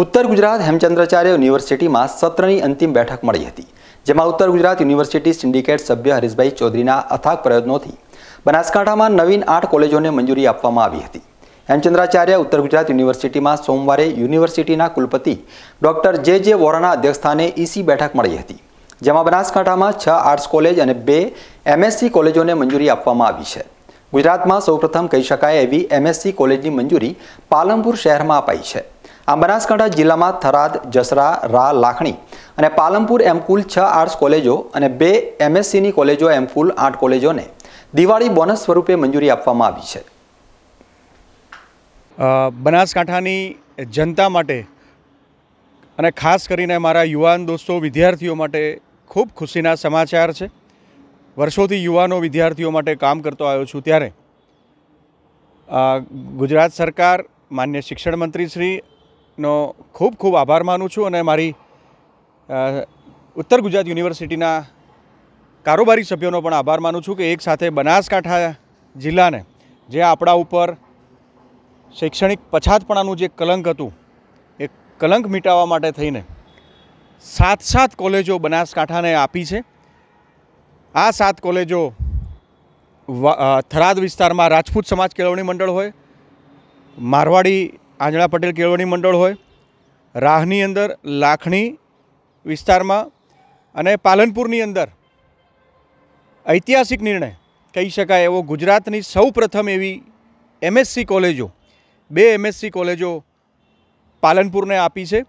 ઉત્તર ગુજરાત હેમચંદ્રાચાર્ય યુનિવર્સિટીમાં સત્રની અંતિમ બેઠક મળી હતી જેમાં ઉત્તર ગુજરાત યુનિવર્સિટી સિન્ડિકેટ સભ્ય હરીશભાઈ ચૌધરીના અથાગ પ્રયત્નોથી બનાસકાંઠામાં નવીન આઠ કોલેજોને મંજૂરી આપવામાં આવી હતી હેમચંદ્રાચાર્ય ઉત્તર ગુજરાત યુનિવર્સિટીમાં સોમવારે યુનિવર્સિટીના કુલપતિ ડોક્ટર જે જે વોરાના અધ્યક્ષસ્થાને ઈસી બેઠક મળી હતી જેમાં બનાસકાંઠામાં છ આર્ટ્સ કોલેજ અને બે એમએસસી કોલેજોને મંજૂરી આપવામાં આવી છે ગુજરાતમાં સૌપ્રથમ કહી શકાય એવી એમએસસી કોલેજની મંજૂરી પાલનપુર શહેરમાં અપાઈ છે આ બનાસકાંઠા જિલ્લામાં થરાદ જસરા રા લાખણી અને પાલમપુર એમ કુલ છ આર્ટ્સ કોલેજો અને બે એમએસસીની કોલેજો એમ કુલ આઠ કોલેજોને દિવાળી બોનસ સ્વરૂપે મંજૂરી આપવામાં આવી છે બનાસકાંઠાની જનતા માટે અને ખાસ કરીને મારા યુવાન દોસ્તો વિદ્યાર્થીઓ માટે ખૂબ ખુશીના સમાચાર છે વર્ષોથી યુવાનો વિદ્યાર્થીઓ માટે કામ કરતો આવ્યો છું ત્યારે ગુજરાત સરકાર માન્ય શિક્ષણ મંત્રી શ્રી નો ખૂબ ખૂબ આભાર માનું છું અને મારી ઉત્તર ગુજરાત યુનિવર્સિટીના કારોબારી સભ્યોનો પણ આભાર માનું છું કે એક સાથે બનાસકાંઠા જિલ્લાને જે આપણા ઉપર શૈક્ષણિક પછાતપણાનું જે કલંક હતું એ કલંક મિટાવવા માટે થઈને સાત સાત કોલેજો બનાસકાંઠાને આપી છે આ સાત કોલેજો થરાદ વિસ્તારમાં રાજપૂત સમાજ કેળવણી મંડળ હોય મારવાડી આંજણા પટેલ કેળવણી મંડળ હોય રાહની અંદર લાખણી વિસ્તારમાં અને પાલનપુરની અંદર ઐતિહાસિક નિર્ણય કહી શકાય એવો ગુજરાતની સૌ પ્રથમ એવી એમએસસી કોલેજો બે એમએસસી કોલેજો પાલનપુરને આપી છે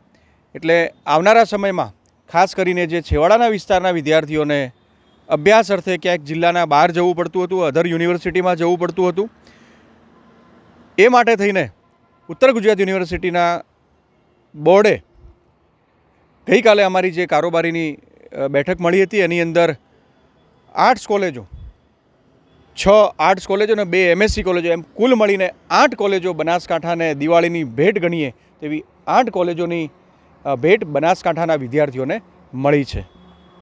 એટલે આવનારા સમયમાં ખાસ કરીને જે છેવાડાના વિસ્તારના વિદ્યાર્થીઓને અભ્યાસ અર્થે ક્યાંક જિલ્લાના બહાર જવું પડતું હતું અધર યુનિવર્સિટીમાં જવું પડતું હતું એ માટે થઈને ઉત્તર ગુજરાત યુનિવર્સિટીના બોર્ડે ગઈકાલે અમારી જે કારોબારીની બેઠક મળી હતી એની અંદર આર્ટ્સ કોલેજો છ આર્ટ્સ કોલેજો અને બે એમએસસી કોલેજો એમ કુલ મળીને આઠ કોલેજો બનાસકાંઠાને દિવાળીની ભેટ ગણીએ તેવી આઠ કોલેજોની ભેટ બનાસકાંઠાના વિદ્યાર્થીઓને મળી છે